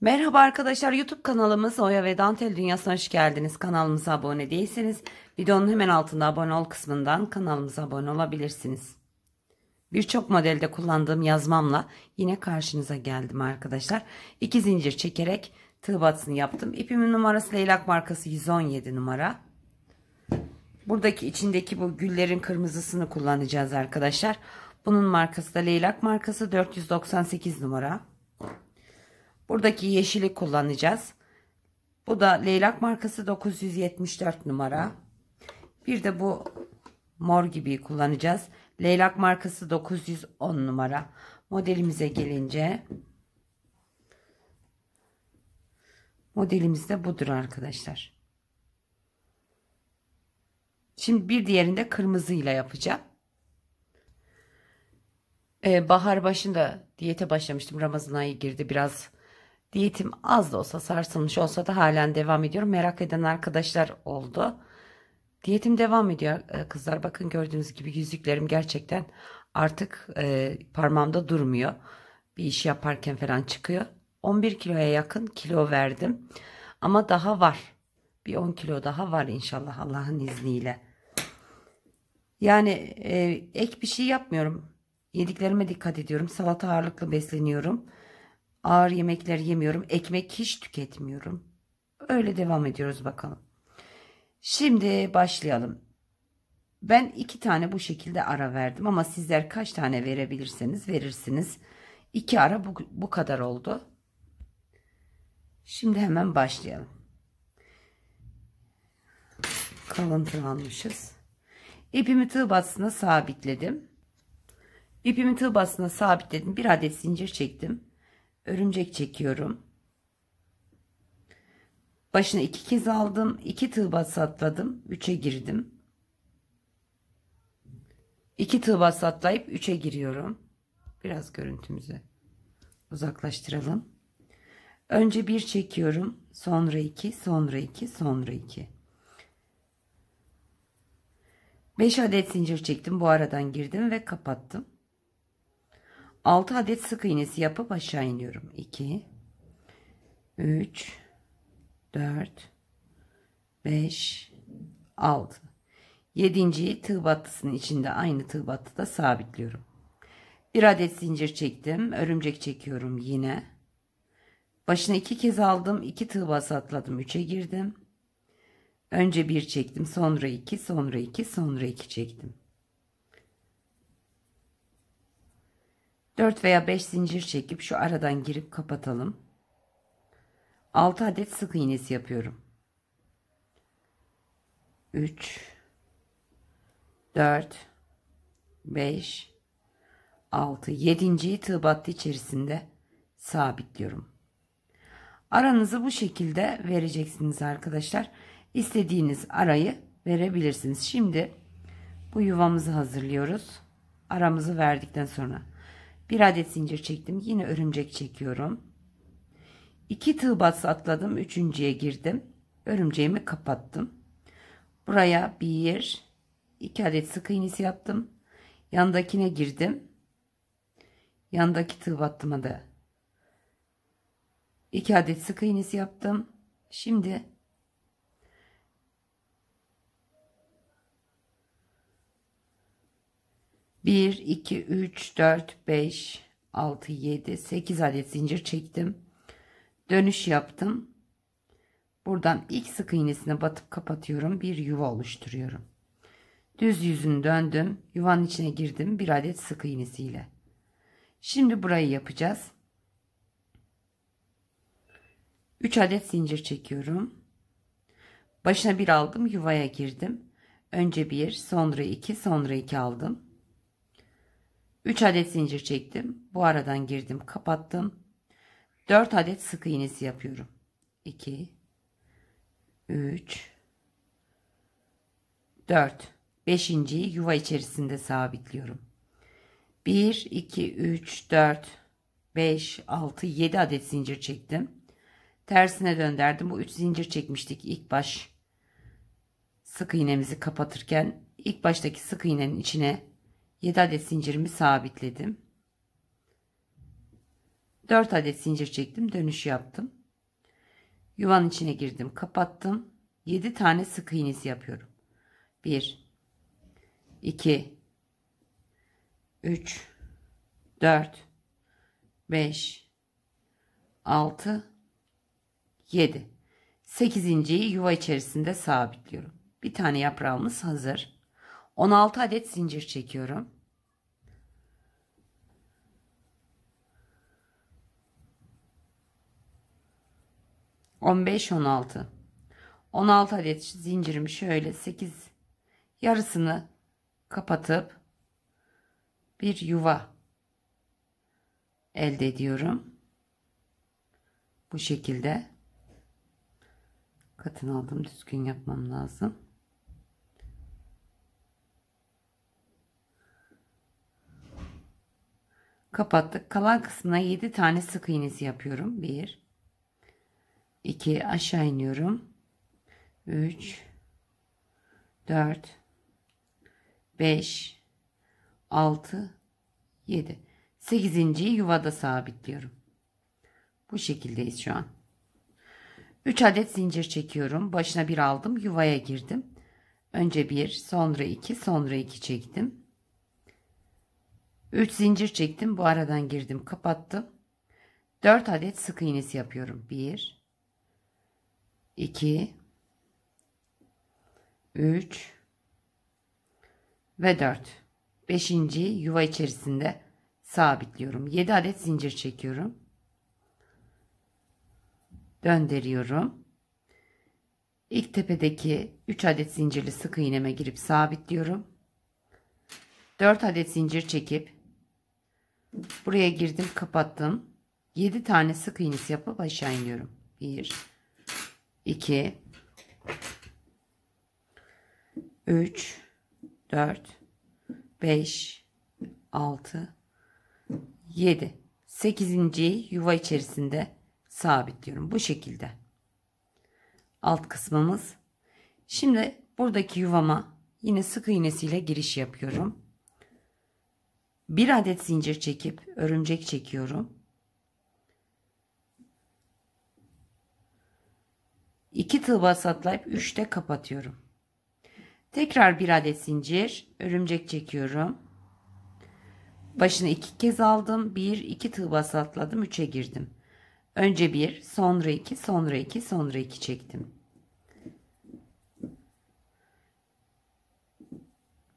Merhaba arkadaşlar YouTube kanalımız Oya ve Dantel Dünyası'na hoş geldiniz. Kanalımıza abone değilseniz videonun hemen altında abone ol kısmından kanalımıza abone olabilirsiniz. Birçok modelde kullandığım yazmamla yine karşınıza geldim arkadaşlar. İki zincir çekerek tığ batısını yaptım. İpimin numarası leylak markası 117 numara. Buradaki içindeki bu güllerin kırmızısını kullanacağız arkadaşlar. Bunun markası da leylak markası 498 numara. Buradaki yeşili kullanacağız. Bu da leylak markası 974 numara. Bir de bu mor gibi kullanacağız. Leylak markası 910 numara. Modelimize gelince modelimiz de budur arkadaşlar. Şimdi bir diğerinde kırmızıyla yapacağım. Ee, bahar başında diyete başlamıştım. Ramazan ayı girdi. Biraz Diyetim az da olsa sarsılmış olsa da halen devam ediyorum. Merak eden arkadaşlar oldu. Diyetim devam ediyor e, kızlar. Bakın gördüğünüz gibi yüzüklerim gerçekten artık e, parmağımda durmuyor. Bir iş yaparken falan çıkıyor. 11 kiloya yakın kilo verdim. Ama daha var. Bir 10 kilo daha var inşallah Allah'ın izniyle. Yani e, ek bir şey yapmıyorum. Yediklerime dikkat ediyorum. Salata ağırlıklı besleniyorum. Ağır yemekler yemiyorum. Ekmek hiç tüketmiyorum. Öyle devam ediyoruz bakalım. Şimdi başlayalım. Ben iki tane bu şekilde ara verdim ama sizler kaç tane verebilirseniz verirsiniz. İki ara bu, bu kadar oldu. Şimdi hemen başlayalım. Kalıntı almışız. İpimi tığ batısına sabitledim. İpimi tığ batısına sabitledim. Bir adet zincir çektim örümcek çekiyorum. Başına iki kez aldım. iki tığ bas atladım. Üçe girdim. İki tığ bas atlayıp üçe giriyorum. Biraz görüntümüzü uzaklaştıralım. Önce bir çekiyorum. Sonra iki, sonra iki, sonra iki. Beş adet zincir çektim. Bu aradan girdim ve kapattım. 6 adet sık iğnesi yapıp aşağı iniyorum. 2 3 4 5 6 7. tığ battısının içinde aynı tığ battıda sabitliyorum. 1 adet zincir çektim. Örümcek çekiyorum yine. Başına iki kez aldım. iki tığ bası atladım. Üçe girdim. Önce bir çektim. Sonra iki. Sonra iki. Sonra iki çektim. 4 veya 5 zincir çekip şu aradan girip kapatalım. 6 adet sık iğnesi yapıyorum. 3 4 5 6 7.yi tığ battı içerisinde sabitliyorum. Aranızı bu şekilde vereceksiniz arkadaşlar. İstediğiniz arayı verebilirsiniz. Şimdi bu yuvamızı hazırlıyoruz. Aramızı verdikten sonra bir adet zincir çektim. Yine örümcek çekiyorum. 2 tığ bats atladım. Üçüncüye girdim. Örümceğimi kapattım. Buraya bir, iki adet sık iğnesi yaptım. Yandakine girdim. Yandaki tığ battıma da 2 adet sık iğnesi yaptım. Şimdi 1, 2, 3, 4, 5, 6, 7, 8 adet zincir çektim. Dönüş yaptım. Buradan ilk sık iğnesine batıp kapatıyorum. Bir yuva oluşturuyorum. Düz yüzünü döndüm. Yuvanın içine girdim. Bir adet sık iğnesiyle. Şimdi burayı yapacağız. 3 adet zincir çekiyorum. Başına bir aldım. Yuvaya girdim. Önce bir, sonra iki, sonra iki aldım. 3 adet zincir çektim. Bu aradan girdim, kapattım. 4 adet sık iğnesi yapıyorum. 2 3 4 5. yuva içerisinde sabitliyorum. 1 2 3 4 5 6 7 adet zincir çektim. Tersine döndürdüm. Bu 3 zincir çekmiştik ilk baş sık iğnemizi kapatırken ilk baştaki sık iğnenin içine 7 adet zincirimi sabitledim. 4 adet zincir çektim. Dönüş yaptım. Yuvanın içine girdim. Kapattım. 7 tane sık iğnesi yapıyorum. 1 2 3 4 5 6 7 8.yi yuva içerisinde sabitliyorum. Bir tane yaprağımız hazır. 16 adet zincir çekiyorum. 15 16 16 adet zincirimi şöyle 8 yarısını kapatıp bir yuva elde ediyorum bu şekilde katını aldım düzgün yapmam lazım kapattık kalan kısmına 7 tane sık iğnesi yapıyorum 1 2 aşağı iniyorum 3 4 5 6 7 8. yuvada sabitliyorum bu şekildeyiz şu an 3 adet zincir çekiyorum başına bir aldım yuvaya girdim önce 1 sonra 2 sonra 2 çektim 3 zincir çektim bu aradan girdim kapattım 4 adet sık iğnesi yapıyorum 1 2 3 ve 4. 5. yuva içerisinde sabitliyorum. 7 adet zincir çekiyorum. Döndürüyorum. İlk tepedeki 3 adet zincirli sık iğneme girip sabitliyorum. 4 adet zincir çekip buraya girdim kapattım. 7 tane sık iğnesi yapıp aşağı iniyorum. 1 2 3 4 5 6 7 8. yuva içerisinde sabitliyorum bu şekilde. Alt kısmımız. Şimdi buradaki yuvama yine sık iğnesiyle giriş yapıyorum. Bir adet zincir çekip örümcek çekiyorum. 2 tığ vasatlayıp 3'te kapatıyorum. Tekrar bir adet zincir, örümcek çekiyorum. Başını iki kez aldım. 1 2 tığ vasatladım, 3'e girdim. Önce 1, sonra 2, sonra 2, sonra 2 çektim.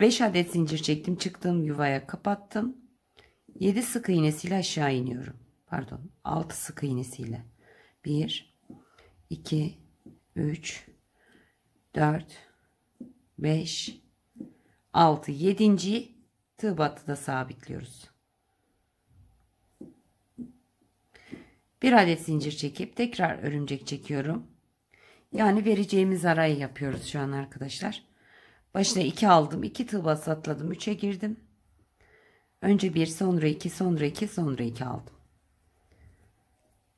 5 adet zincir çektim. Çıktığım yuvaya kapattım. 7 sık iğnesiyle aşağı iniyorum. Pardon, 6 sık iğnesiyle. 1 2 3, 4, 5, 6, 7. tığ da sabitliyoruz. Bir adet zincir çekip tekrar örümcek çekiyorum. Yani vereceğimiz arayı yapıyoruz şu an arkadaşlar. Başına 2 aldım. 2 tığ bas atladım. 3'e girdim. Önce 1 sonra 2 sonra 2 sonra 2 aldım.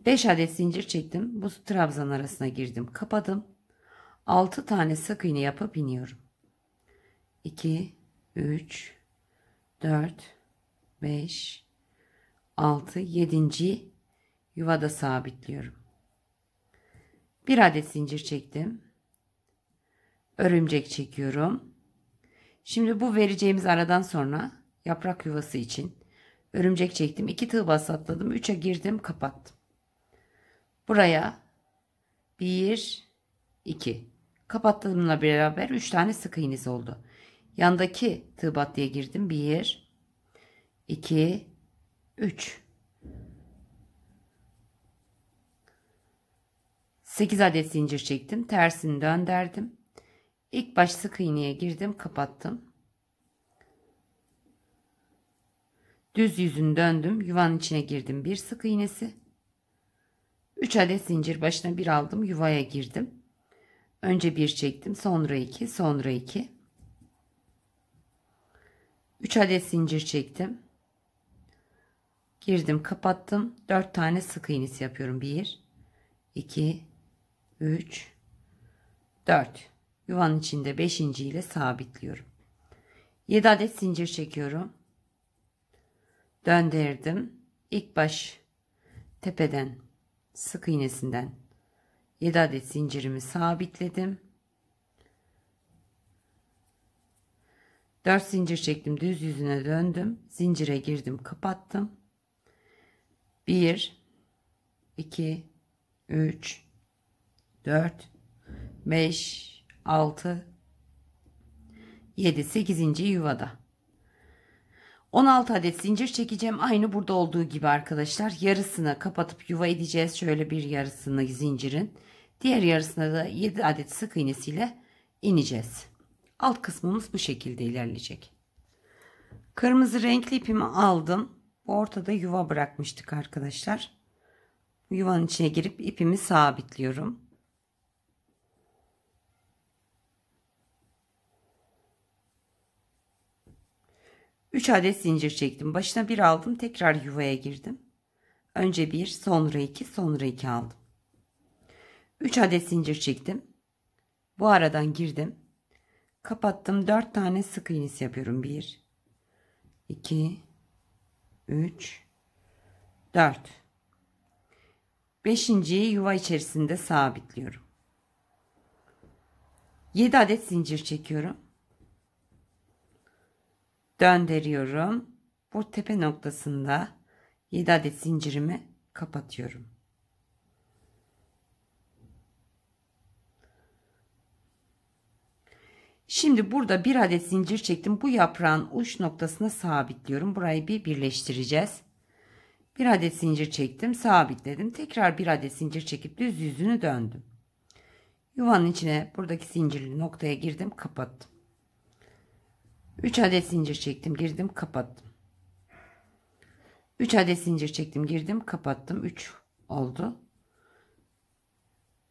5 adet zincir çektim. Bu trabzan arasına girdim. Kapadım. 6 tane sık iğne yapıp iniyorum. 2 3 4 5 6 7. yuvada sabitliyorum. 1 adet zincir çektim. Örümcek çekiyorum. Şimdi bu vereceğimiz aradan sonra yaprak yuvası için örümcek çektim. 2 tığ bas atladım. 3'e girdim, kapattım. Buraya 1, 2. Kapattığımla beraber 3 tane sık iğnesi oldu. Yandaki tığ battıya girdim. 1, 2, 3. 8 adet zincir çektim. Tersini döndürdüm İlk baş sık iğneye girdim. Kapattım. Düz yüzünü döndüm. Yuvanın içine girdim. Bir sık iğnesi. 3 adet zincir başına bir aldım yuvaya girdim. Önce bir çektim sonra iki sonra iki. 3 adet zincir çektim. Girdim kapattım. 4 tane sık iğnesi yapıyorum. 1 2 3 4 yuvanın içinde 5. ile sabitliyorum. 7 adet zincir çekiyorum. Döndürdüm. ilk baş tepeden sık iğnesinden 7 adet zincirimi sabitledim. 4 zincir çektim düz yüzüne döndüm. Zincire girdim kapattım. 1 2 3 4 5 6 7 8. yuvada. 16 adet zincir çekeceğim. Aynı burada olduğu gibi arkadaşlar. Yarısını kapatıp yuva edeceğiz. Şöyle bir yarısını zincirin. Diğer yarısına da 7 adet sık iğnesiyle ineceğiz. Alt kısmımız bu şekilde ilerleyecek. Kırmızı renkli ipimi aldım. Ortada yuva bırakmıştık arkadaşlar. Yuvanın içine girip ipimi sabitliyorum. 3 adet zincir çektim. Başına bir aldım. Tekrar yuvaya girdim. Önce bir, sonra iki, sonra iki aldım. 3 adet zincir çektim. Bu aradan girdim. Kapattım. 4 tane sık iğnesi yapıyorum. 1 2 3 4 Beşinciyi yuva içerisinde sabitliyorum. 7 adet zincir çekiyorum döndürüyorum. Bu tepe noktasında 7 adet zincirimi kapatıyorum. Şimdi burada bir adet zincir çektim. Bu yaprağın uç noktasına sabitliyorum. Burayı bir birleştireceğiz. Bir adet zincir çektim, sabitledim. Tekrar bir adet zincir çekip düz yüzünü döndüm. Yuvanın içine buradaki zincirli noktaya girdim, kapattım. 3 adet zincir çektim girdim kapattım 3 adet zincir çektim girdim kapattım 3 oldu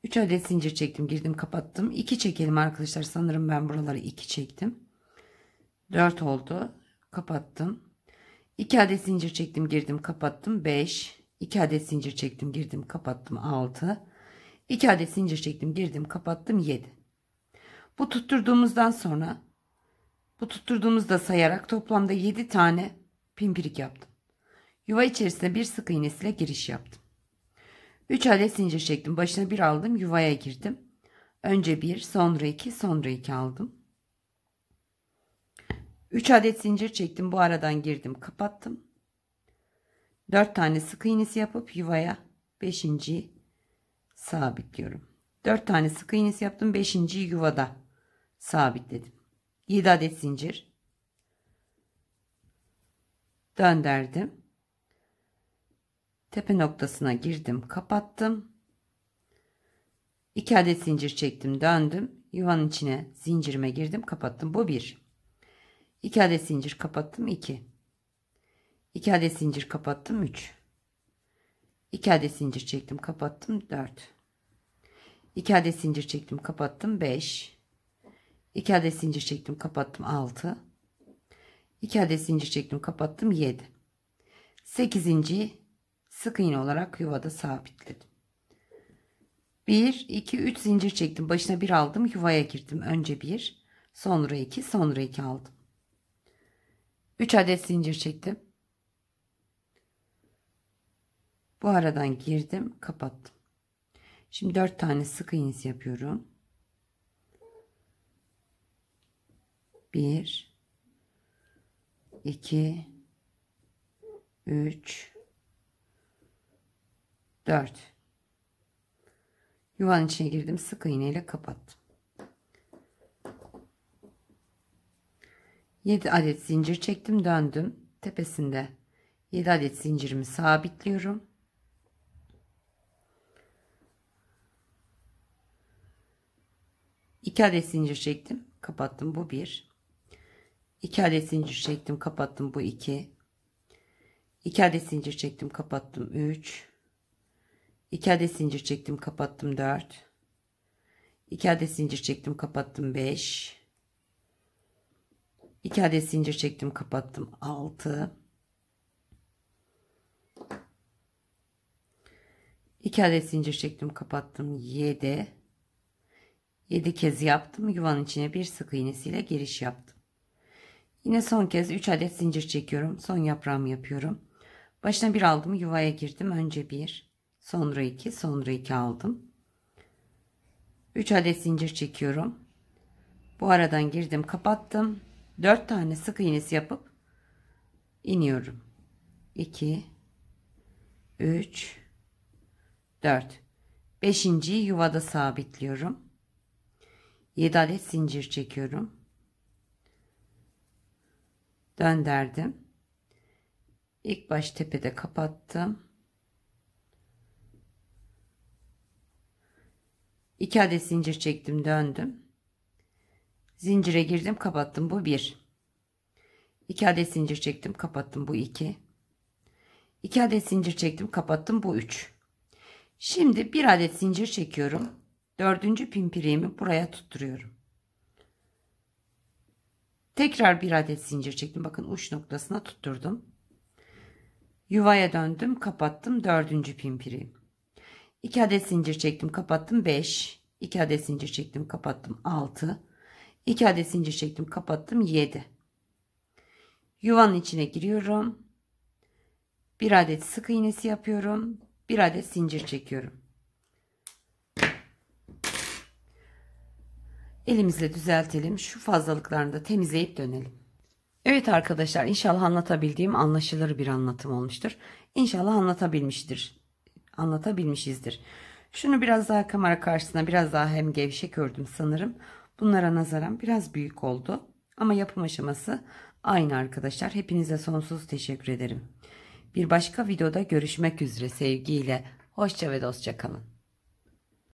3 adet zincir çektim girdim kapattım 2 çekelim arkadaşlar sanırım ben buraları 2 çektim 4 oldu kapattım 2 adet zincir çektim girdim kapattım 5 2 adet zincir çektim girdim kapattım 6 2 adet zincir çektim girdim kapattım 7 bu tutturduğumuzdan sonra bu tutturduğumuzda sayarak toplamda 7 tane pimpirik yaptım. Yuva içerisine bir sık iğnesiyle giriş yaptım. 3 adet zincir çektim. Başına bir aldım. Yuvaya girdim. Önce bir, sonra iki, sonra iki aldım. 3 adet zincir çektim. Bu aradan girdim. Kapattım. 4 tane sık iğnesi yapıp yuvaya 5. sabitliyorum. 4 tane sık iğnesi yaptım. 5. yuvada sabitledim. 7 adet zincir dönderdim Tepe noktasına girdim, kapattım. 2 adet zincir çektim, döndüm. Yuvanın içine zincirime girdim, kapattım. Bu 1. 2 adet zincir kapattım, 2. 2 adet zincir kapattım, 3. 2 adet zincir çektim, kapattım, 4. 2 adet zincir çektim, kapattım, 5. 2 adet zincir çektim kapattım 6 2 adet zincir çektim kapattım 7 8. sık iğne olarak yuvada sabitledim 1 2 3 zincir çektim başına bir aldım yuvaya girdim önce bir sonra iki sonra iki aldım 3 adet zincir çektim bu aradan girdim kapattım şimdi 4 tane sık iğnesi yapıyorum 1 2 3 4 yuvanın içine girdim sık iğne ile kapattım 7 adet zincir çektim döndüm tepesinde 7 adet zincirimi sabitliyorum İki adet zincir çektim kapattım bu bir 2 adet zincir çektim kapattım bu 2 2 adet zincir çektim kapattım 3 2 adet zincir çektim kapattım 4 2 adet zincir çektim kapattım 5 2 adet zincir çektim kapattım 6 2 adet zincir çektim kapattım 7 7 kez yaptım yuvanın içine bir sık iğnesiyle giriş yaptım Yine son kez 3 adet zincir çekiyorum. Son yaprağımı yapıyorum. Başına bir aldım yuvaya girdim. Önce bir sonra iki sonra iki aldım. 3 adet zincir çekiyorum. Bu aradan girdim kapattım. 4 tane sık iğnesi yapıp iniyorum. 2 3 4 5. yuvada sabitliyorum. 7 adet zincir çekiyorum. Dönderdim. İlk baş tepede kapattım. 2 adet zincir çektim döndüm. Zincire girdim kapattım bu 1. 2 adet zincir çektim kapattım bu 2. 2 adet zincir çektim kapattım bu 3. Şimdi bir adet zincir çekiyorum. Dördüncü pimpiriğimi buraya tutturuyorum. Tekrar bir adet zincir çektim. Bakın uç noktasına tutturdum. Yuvaya döndüm. Kapattım. Dördüncü pimpiri. 2 adet zincir çektim. Kapattım. 5. 2 adet zincir çektim. Kapattım. 6. 2 adet zincir çektim. Kapattım. 7. Yuvanın içine giriyorum. Bir adet sık iğnesi yapıyorum. Bir adet zincir çekiyorum. elimizle düzeltelim. Şu fazlalıklarını da temizleyip dönelim. Evet arkadaşlar inşallah anlatabildiğim anlaşılır bir anlatım olmuştur. İnşallah anlatabilmiştir. Anlatabilmişizdir. Şunu biraz daha kamera karşısına biraz daha hem gevşek ördüm sanırım. Bunlara nazaran biraz büyük oldu. Ama yapım aşaması aynı arkadaşlar. Hepinize sonsuz teşekkür ederim. Bir başka videoda görüşmek üzere sevgiyle. Hoşça ve dostça kalın.